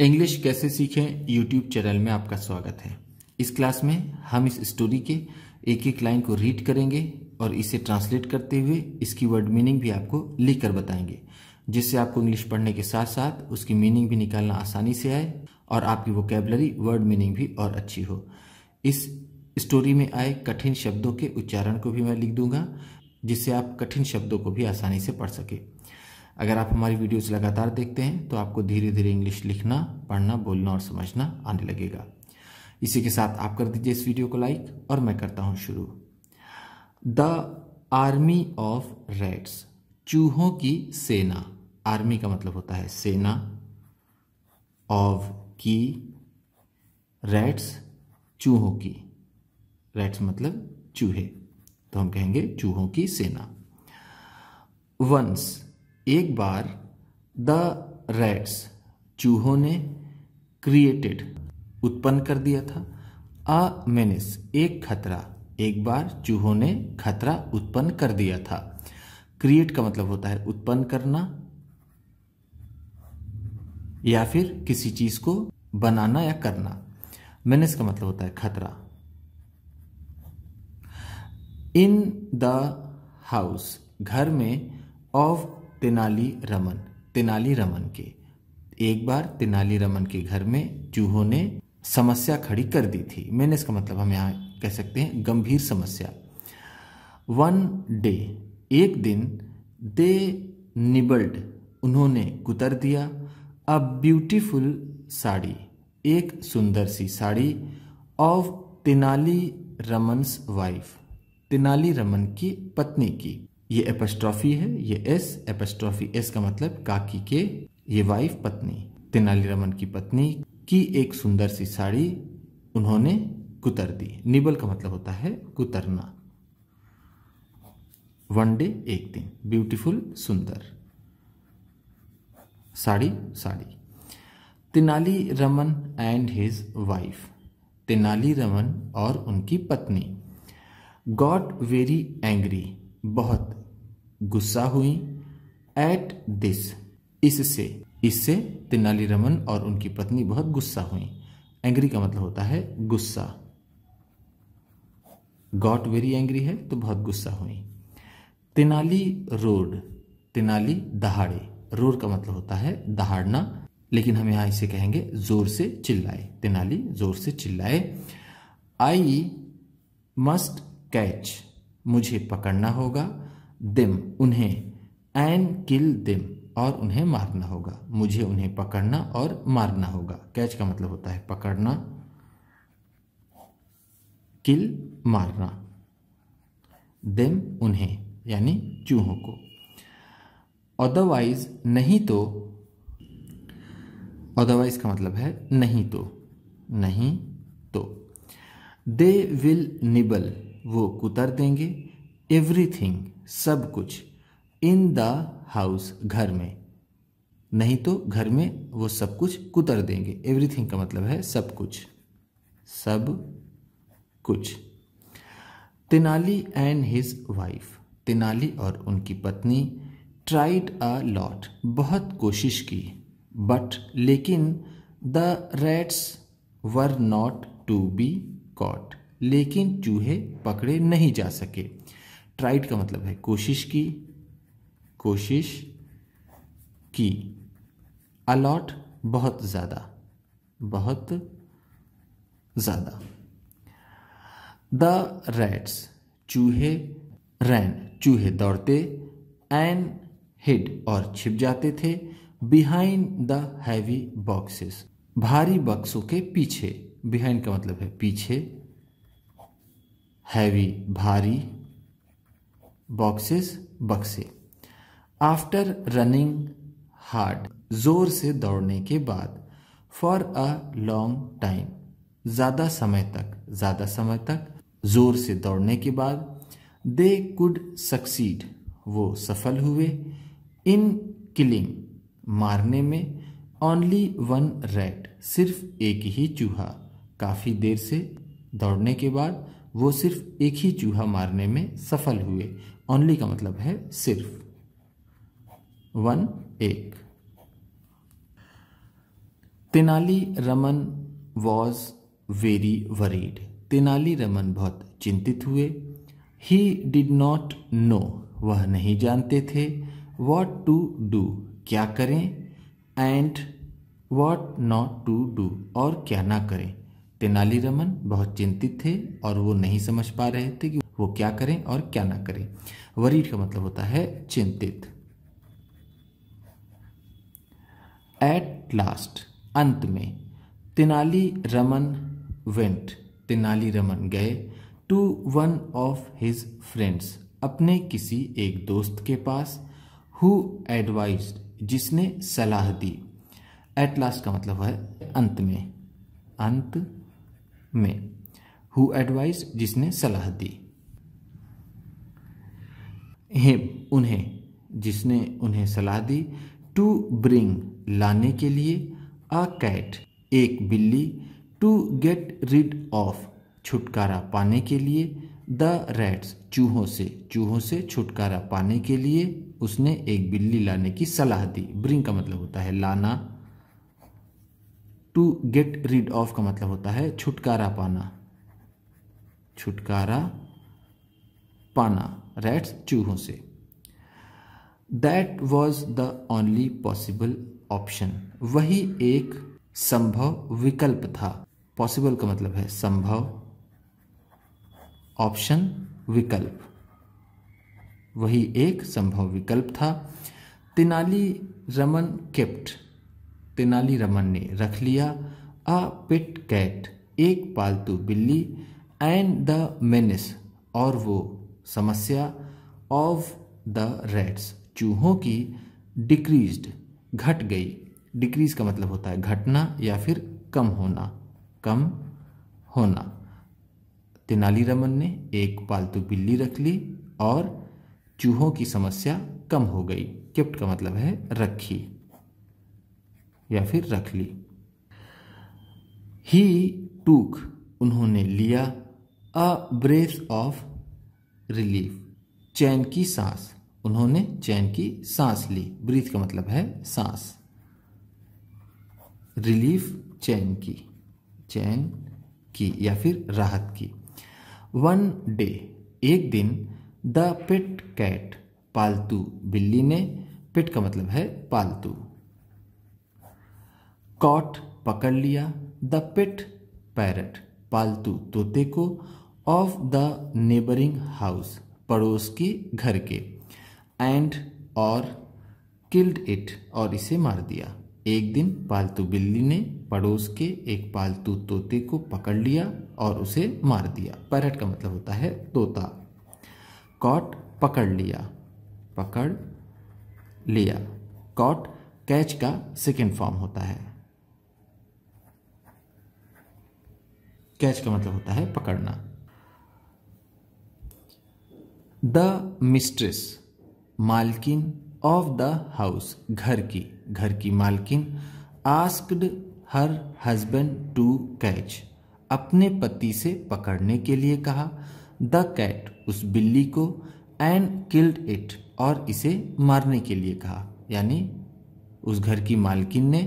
English कैसे सीखें YouTube channel में आपका स्वागत है इस क्लास में हम इस स्टोरी के एक एक लाइन को रीड करेंगे और इसे ट्रांसलेट करते हुए इसकी वर्ड मीनिंग भी आपको लिख कर बताएंगे जिससे आपको इंग्लिश पढ़ने के साथ साथ उसकी मीनिंग भी निकालना आसानी से आए और आपकी वोकेबलरी वर्ड मीनिंग भी और अच्छी हो इस स्टोरी में आए कठिन शब्दों के उच्चारण को भी मैं लिख दूंगा जिससे आप कठिन शब्दों को भी आसानी से पढ़ सकें अगर आप हमारी वीडियोस लगातार देखते हैं तो आपको धीरे धीरे इंग्लिश लिखना पढ़ना बोलना और समझना आने लगेगा इसी के साथ आप कर दीजिए इस वीडियो को लाइक और मैं करता हूँ शुरू द आर्मी ऑफ रेड्स चूहों की सेना आर्मी का मतलब होता है सेना ऑफ की रेड्स चूहों की रेड्स मतलब चूहे तो हम कहेंगे चूहों की सेना वंस एक बार द रैट्स चूहों ने क्रिएटेड उत्पन्न कर दिया था अ मेनिस एक खतरा एक बार चूहों ने खतरा उत्पन्न कर दिया था क्रिएट का मतलब होता है उत्पन्न करना या फिर किसी चीज को बनाना या करना मेनिस का मतलब होता है खतरा इन द हाउस घर में ऑफ तेनाली रमन तेनाली रमन के एक बार तेनाली रमन के घर में चूहों ने समस्या खड़ी कर दी थी मैंने इसका मतलब हम यहाँ कह सकते हैं गंभीर समस्या वन डे एक दिन दे निबल्ड उन्होंने कुतर दिया अ ब्यूटीफुल साड़ी एक सुंदर सी साड़ी ऑफ तेनाली रमन्स वाइफ तेनाली रमन की पत्नी की ये एपस्ट्रॉफी है ये एस एपस्ट्रॉफी एस का मतलब काकी के ये वाइफ पत्नी रमन की पत्नी की एक सुंदर सी साड़ी उन्होंने कुतर दी निबल का मतलब होता है कुतरना वन डे एक दिन ब्यूटीफुल सुंदर sari sari Tenali Raman and his wife Tenali Raman और उनकी पत्नी गॉट वेरी एंग्री बहुत गुस्सा हुई एट दिस इससे इससे रमन और उनकी पत्नी बहुत गुस्सा हुई एंग्री का मतलब होता है गुस्सा गॉट वेरी एंग्री है तो बहुत गुस्सा हुई तेनाली रोड तेनाली दहाड़े रोड का मतलब होता है दहाड़ना लेकिन हम यहां इसे कहेंगे जोर से चिल्लाए तेनाली जोर से चिल्लाए आई मस्ट कैच मुझे पकड़ना होगा दिम उन्हें एन किल दिम और उन्हें मारना होगा मुझे उन्हें पकड़ना और मारना होगा कैच का मतलब होता है पकड़ना किल मारना देम उन्हें यानी चूहों को अदरवाइज नहीं तो अदरवाइज का मतलब है नहीं तो नहीं तो दे विल निबल वो कुतर देंगे एवरीथिंग सब कुछ इन द हाउस घर में नहीं तो घर में वो सब कुछ कुतर देंगे एवरीथिंग का मतलब है सब कुछ सब कुछ Tenali and his wife Tenali और उनकी पत्नी ट्राइड अ लॉट बहुत कोशिश की बट लेकिन the rats were not to be caught लेकिन चूहे पकड़े नहीं जा सके ट्राइड का मतलब है कोशिश की कोशिश की अलॉट बहुत ज़्यादा बहुत ज़्यादा द रैट्स चूहे रैन चूहे दौड़ते एन हिड और छिप जाते थे बिहाइंड द हैवी बॉक्सेस भारी बक्सों के पीछे बिहाइंड का मतलब है पीछे हैवी भारी बॉक्सेस बक्से आफ्टर रनिंग हार्ड ज़ोर से दौड़ने के बाद फॉर अ लॉन्ग टाइम ज़्यादा समय तक ज़्यादा समय तक ज़ोर से दौड़ने के बाद दे कुड सक्सीड वो सफल हुए इन किलिंग मारने में ओनली वन रैट सिर्फ एक ही चूहा काफ़ी देर से दौड़ने के बाद वो सिर्फ एक ही चूहा मारने में सफल हुए ओनली का मतलब है सिर्फ वन एक Tenali Raman was very worried Tenali Raman बहुत चिंतित हुए ही डिड नॉट नो वह नहीं जानते थे वॉट टू डू क्या करें and what not to do और क्या ना करें तेनालीरमन बहुत चिंतित थे और वो नहीं समझ पा रहे थे कि वो क्या करें और क्या ना करें वरीड का मतलब होता है चिंतित एट लास्ट अंत में तेनाली रमन वेंट तेनाली रमन गए to one of his friends अपने किसी एक दोस्त के पास हु एडवाइज जिसने सलाह दी एट लास्ट का मतलब है अंत में अंत में हु एडवाइज जिसने सलाह दी हेम उन्हें जिसने उन्हें सलाह दी टू ब्रिंग लाने के लिए अ कैट एक बिल्ली टू गेट रिड ऑफ छुटकारा पाने के लिए द रैट्स चूहों से चूहों से छुटकारा पाने के लिए उसने एक बिल्ली लाने की सलाह दी ब्रिंग का मतलब होता है लाना टू गेट रीड ऑफ का मतलब होता है छुटकारा पाना छुटकारा पाना रैट्स चूहों से that was the only possible option वही एक संभव विकल्प था पॉसिबल का मतलब है संभव ऑप्शन विकल्प वही एक संभव विकल्प था तिनाली रमन केप्ट रमन ने रख लिया अ पिट कैट एक पालतू बिल्ली एंड द मेनिस और वो समस्या ऑफ द रेड्स चूहों की डिक्रीज्ड घट गई डिक्रीज का मतलब होता है घटना या फिर कम होना कम होना रमन ने एक पालतू बिल्ली रख ली और चूहों की समस्या कम हो गई किप्ट का मतलब है रखी या फिर रख ली ही टूक उन्होंने लिया अ ब्रेस ऑफ रिलीफ चैन की सांस उन्होंने चैन की सांस ली ब्रीथ का मतलब है सांस रिलीफ चैन की चैन की या फिर राहत की वन डे एक दिन द पिट कैट पालतू बिल्ली ने पिट का मतलब है पालतू कॉट पकड़ लिया द पिट पैरट पालतू तोते को ऑफ द नेबरिंग हाउस पड़ोस के घर के एंड और किल्ड इट और इसे मार दिया एक दिन पालतू बिल्ली ने पड़ोस के एक पालतू तोते को पकड़ लिया और उसे मार दिया पैरट का मतलब होता है तोता कॉट पकड़ लिया पकड़ लिया कॉट कैच का सेकेंड फॉर्म होता है कैच का मतलब होता है पकड़ना द मिस्ट्रेस मालकिन ऑफ द हाउस घर की घर की मालकिन asked her husband to catch अपने पति से पकड़ने के लिए कहा द कैट उस बिल्ली को एंड किल्ड इट और इसे मारने के लिए कहा यानी उस घर की मालकिन ने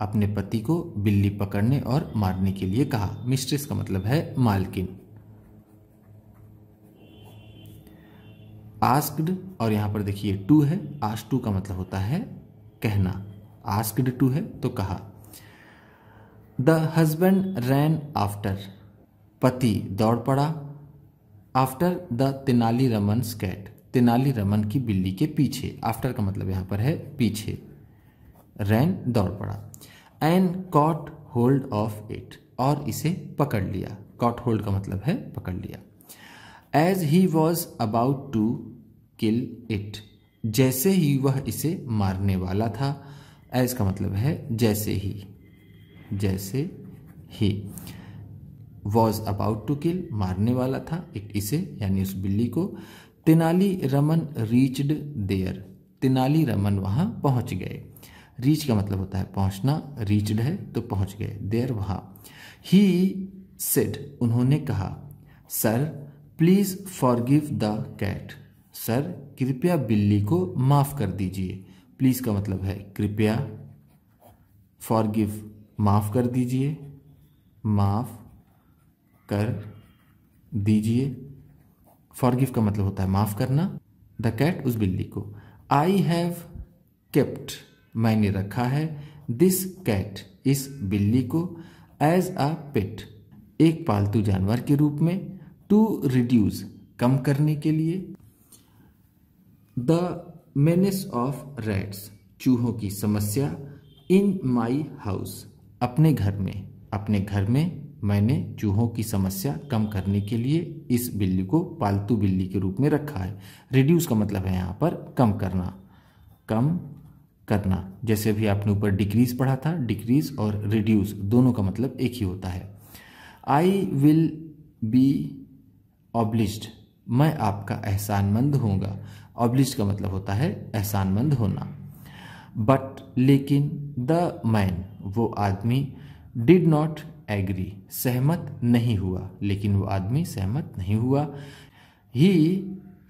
अपने पति को बिल्ली पकड़ने और मारने के लिए कहा मिस्ट्रेस का मतलब है मालकिन आस्कड और यहां पर देखिए टू है आस्क टू का मतलब होता है कहना आस्कड टू है तो कहा द हजबेंड रैन आफ्टर पति दौड़ पड़ा after the Tenali Raman cat Tenali Raman की बिल्ली के पीछे आफ्टर का मतलब यहां पर है पीछे रैन दौड़ पड़ा and caught hold of it और इसे पकड़ लिया कॉट होल्ड का मतलब है पकड़ लिया as he was about to kill it जैसे ही वह इसे मारने वाला था एज का मतलब है जैसे ही जैसे ही वॉज अबाउट टू किल मारने वाला था इट इसे यानी उस बिल्ली को तिनाली रमन रीच्ड देयर तिनाली रमन वहाँ पहुंच गए रीच का मतलब होता है पहुंचना रीचड है तो पहुंच गए देर वहाँ ही सेड उन्होंने कहा sir please forgive the cat sir कृपया बिल्ली को माफ़ कर दीजिए प्लीज़ का मतलब है कृपया फॉरगिव माफ़ कर दीजिए माफ़ कर दीजिए फॉरगिव का मतलब होता है माफ़ करना द कैट उस बिल्ली को आई हैव केप्ट मैंने रखा है दिस कैट इस बिल्ली को एज अ पेट एक पालतू जानवर के रूप में टू रिड्यूस कम करने के लिए द मेनेस ऑफ रेड्स चूहों की समस्या इन माई हाउस अपने घर में अपने घर में मैंने चूहों की समस्या कम करने के लिए इस बिल्ली को पालतू बिल्ली के रूप में रखा है रिड्यूस का मतलब है यहाँ पर कम करना कम करना जैसे अभी आपने ऊपर डिक्रीज पढ़ा था डिक्रीज और रिड्यूस दोनों का मतलब एक ही होता है आई विल बी ऑब्लिस्ड मैं आपका एहसानमंद होऊंगा ऑब्लिस्ड का मतलब होता है एहसानमंद होना बट लेकिन द मैन वो आदमी डिड नॉट एग्री सहमत नहीं हुआ लेकिन वो आदमी सहमत नहीं हुआ ही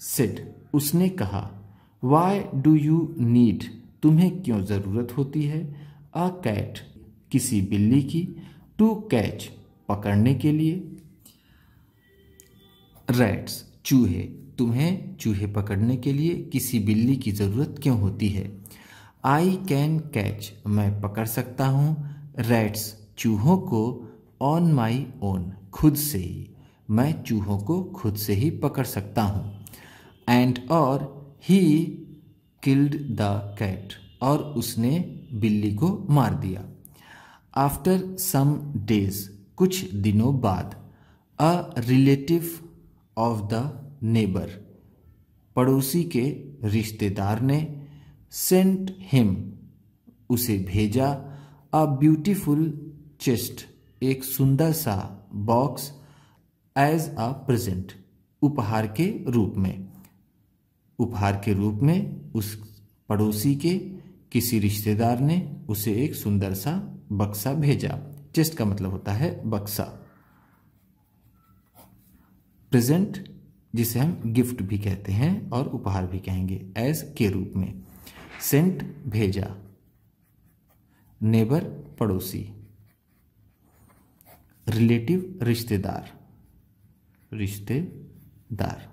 सिड उसने कहा वाई डू यू नीड तुम्हें क्यों ज़रूरत होती है अ कैट किसी बिल्ली की टू कैच पकड़ने के लिए रैट्स चूहे तुम्हें चूहे पकड़ने के लिए किसी बिल्ली की ज़रूरत क्यों होती है आई कैन कैच मैं पकड़ सकता हूँ रैट्स चूहों को ऑन माई ओन खुद से ही मैं चूहों को खुद से ही पकड़ सकता हूँ एंड और ही किल्ड द कैट और उसने बिल्ली को मार दिया आफ्टर सम डेज कुछ दिनों बाद a relative of the neighbour पड़ोसी के रिश्तेदार ने सेंट हिम उसे भेजा अ ब्यूटीफुल चेस्ट एक सुंदर सा बॉक्स एज अ प्रेजेंट उपहार के रूप में उपहार के रूप में उस पड़ोसी के किसी रिश्तेदार ने उसे एक सुंदर सा बक्सा भेजा चेस्ट का मतलब होता है बक्सा प्रेजेंट जिसे हम गिफ्ट भी कहते हैं और उपहार भी कहेंगे एज के रूप में सेंट भेजा नेबर पड़ोसी रिलेटिव रिश्तेदार रिश्तेदार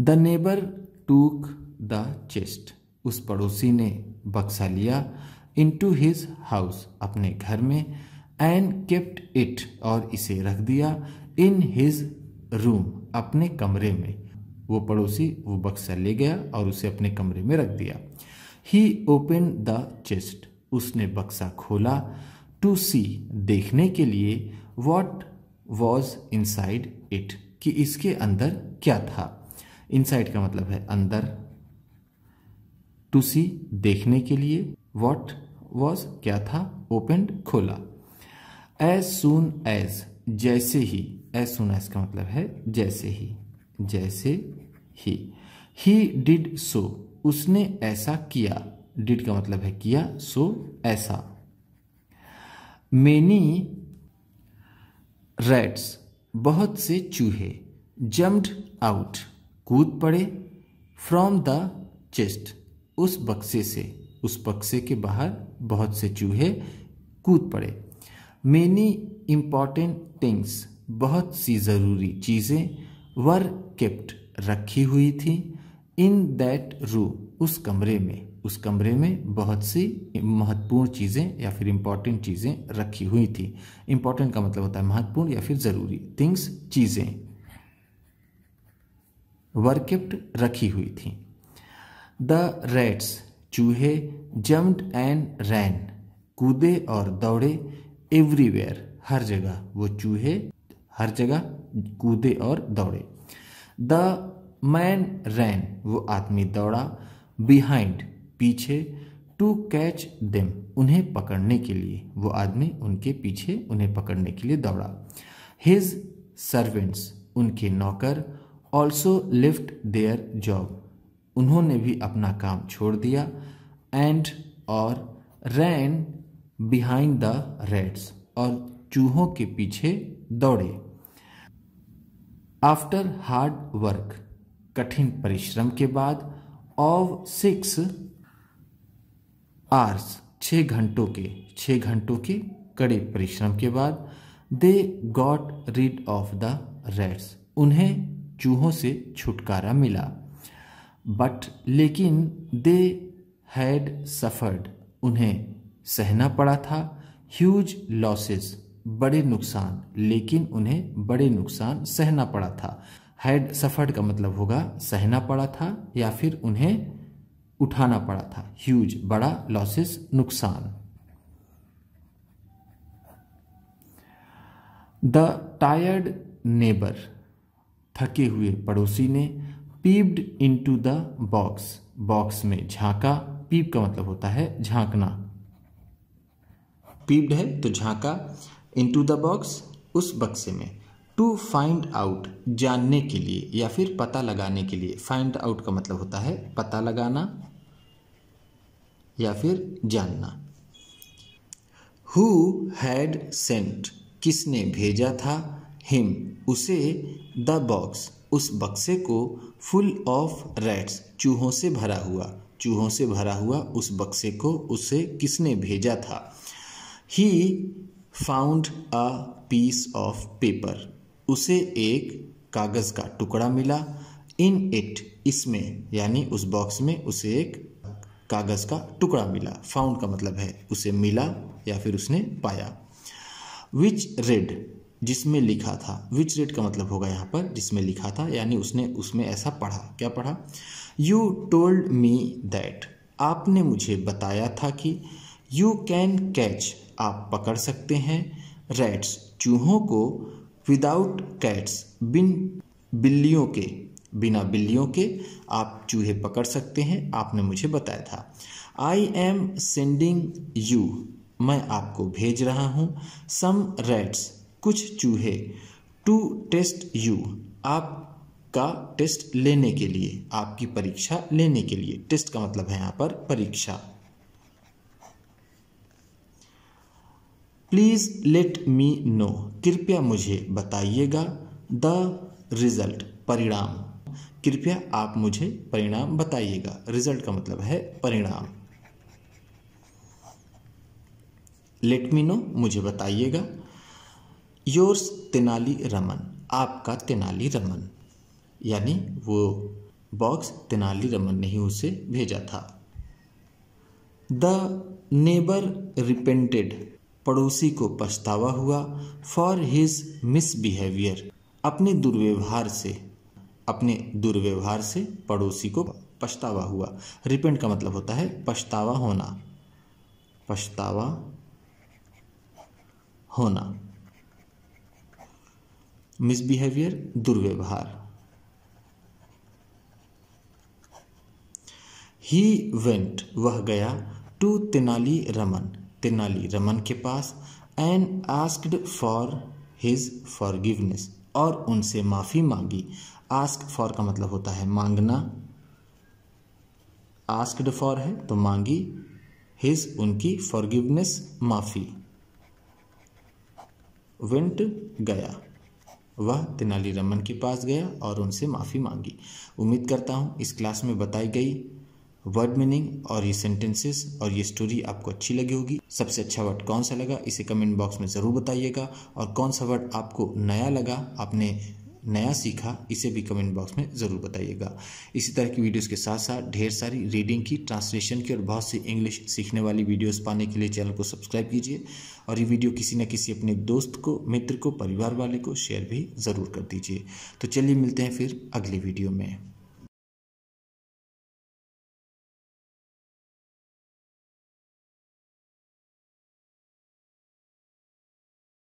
the neighbour took the chest उस पड़ोसी ने बक्सा लिया इन टू हिज हाउस अपने घर में एंड केप्ट इट और इसे रख दिया इन हिज रूम अपने कमरे में वो पड़ोसी वो बक्सा ले गया और उसे अपने कमरे में रख दिया ही ओपन द चेस्ट उसने बक्सा खोला टू सी देखने के लिए वॉट वॉज इनसाइड इट कि इसके अंदर क्या था इनसाइड का मतलब है अंदर टू सी देखने के लिए वॉट वॉज क्या था ओपन खोला एज सुन एज जैसे ही एज सुन एज का मतलब है जैसे ही जैसे ही ही डिड सो उसने ऐसा किया डिड का मतलब है किया सो ऐसा मेनी रेड्स बहुत से चूहे जम्प्ड आउट कूद पड़े फ्रॉम द चेस्ट उस बक्से से उस बक्से के बाहर बहुत से चूहे कूद पड़े मैनी इम्पॉर्टेंट थिंग्स बहुत सी ज़रूरी चीज़ें वर केप्ट रखी हुई थी इन दैट रू उस कमरे में उस कमरे में बहुत सी महत्वपूर्ण चीज़ें या फिर इम्पॉर्टेंट चीज़ें रखी हुई थी इम्पॉर्टेंट का मतलब होता है महत्वपूर्ण या फिर ज़रूरी थिंग्स चीज़ें वर्किप्ट रखी हुई थी द रेड्स चूहे जम्ड एंड रैन कूदे और दौड़े एवरीवेयर हर जगह वो चूहे हर जगह कूदे और दौड़े द मैन रैन वो आदमी दौड़ा बिहाइंड पीछे टू कैच देम उन्हें पकड़ने के लिए वो आदमी उनके पीछे उन्हें पकड़ने के लिए दौड़ा हिज सर्वेंट्स उनके नौकर ऑल्सो लिफ्ट देयर जॉब उन्होंने भी अपना काम छोड़ दिया एंड और रैन बिहाइंड द रेड्स और चूहों के पीछे दौड़े आफ्टर हार्ड वर्क कठिन परिश्रम के बाद ऑफ सिक्स आर्स छः घंटों के छः घंटों के कड़े परिश्रम के बाद they got rid of the rats उन्हें चूहों से छुटकारा मिला बट लेकिन दे हैड सफ़र्ड उन्हें सहना पड़ा था ह्यूज लॉसेस बड़े नुकसान लेकिन उन्हें बड़े नुकसान सहना पड़ा था हैड सफ़र्ड का मतलब होगा सहना पड़ा था या फिर उन्हें उठाना पड़ा था ह्यूज बड़ा लॉसेस नुकसान द टायर्ड नेबर थके हुए पड़ोसी ने peeped into the box box में झांका पीप का मतलब होता है झांकना पीप्ड है तो झांका इनटू द बॉक्स उस बक्से में टू फाइंड आउट जानने के लिए या फिर पता लगाने के लिए फाइंड आउट का मतलब होता है पता लगाना या फिर जानना हु हैड सेंट किसने भेजा था हिम उसे द बॉक्स उस बक्से को फुल ऑफ रैट्स चूहों से भरा हुआ चूहों से भरा हुआ उस बक्से को उसे किसने भेजा था he found a piece of paper उसे एक कागज़ का टुकड़ा मिला इन इट इसमें यानी उस बॉक्स में उसे एक कागज़ का टुकड़ा मिला फाउंड का मतलब है उसे मिला या फिर उसने पाया विच रेड जिसमें लिखा था विच रेट का मतलब होगा यहाँ पर जिसमें लिखा था यानी उसने उसमें ऐसा पढ़ा क्या पढ़ा यू टोल्ड मी दैट आपने मुझे बताया था कि यू कैन कैच आप पकड़ सकते हैं रेट्स चूहों को विदाउट कैट्स बिन बिल्लियों के बिना बिल्लियों के आप चूहे पकड़ सकते हैं आपने मुझे बताया था आई एम सेंडिंग यू मैं आपको भेज रहा हूँ सम रेट्स कुछ चूहे टू टेस्ट यू आपका टेस्ट लेने के लिए आपकी परीक्षा लेने के लिए टेस्ट का मतलब है यहां पर परीक्षा प्लीज़ लेट मी नो कृपया मुझे बताइएगा द रिज़ल्ट परिणाम कृपया आप मुझे परिणाम बताइएगा रिजल्ट का मतलब है परिणाम लेट मी नो मुझे बताइएगा योर्स तेनाली रमन आपका तेनाली रमन यानी वो बॉक्स तेनाली रमन ने ही उसे भेजा था द नेबर रिपेंटेड पड़ोसी को पछतावा हुआ फॉर हिज मिसबिहेवियर अपने दुर्व्यवहार से अपने दुर्व्यवहार से पड़ोसी को पछतावा हुआ रिपेंट का मतलब होता है पछतावा होना पछतावा होना मिसबिहेवियर दुर्व्यवहार ही वेंट वह गया टू तेनाली रमन तेनाली रमन के पास and asked for his forgiveness और उनसे माफ़ी मांगी आस्क फॉर का मतलब होता है मांगना आस्क्ड फॉर है तो मांगी हिज उनकी फॉरगिवनेस माफ़ी वेंट गया वह रमन के पास गया और उनसे माफ़ी मांगी उम्मीद करता हूँ इस क्लास में बताई गई वर्ड मीनिंग और ये सेंटेंसेस और ये स्टोरी आपको अच्छी लगी होगी सबसे अच्छा वर्ड कौन सा लगा इसे कमेंट बॉक्स में ज़रूर बताइएगा और कौन सा वर्ड आपको नया लगा आपने नया सीखा इसे भी कमेंट बॉक्स में ज़रूर बताइएगा इसी तरह की वीडियोस के साथ साथ ढेर सारी रीडिंग की ट्रांसलेशन की और बहुत सी इंग्लिश सीखने वाली वीडियोस पाने के लिए चैनल को सब्सक्राइब कीजिए और ये वीडियो किसी न किसी अपने दोस्त को मित्र को परिवार वाले को शेयर भी ज़रूर कर दीजिए तो चलिए मिलते हैं फिर अगले वीडियो में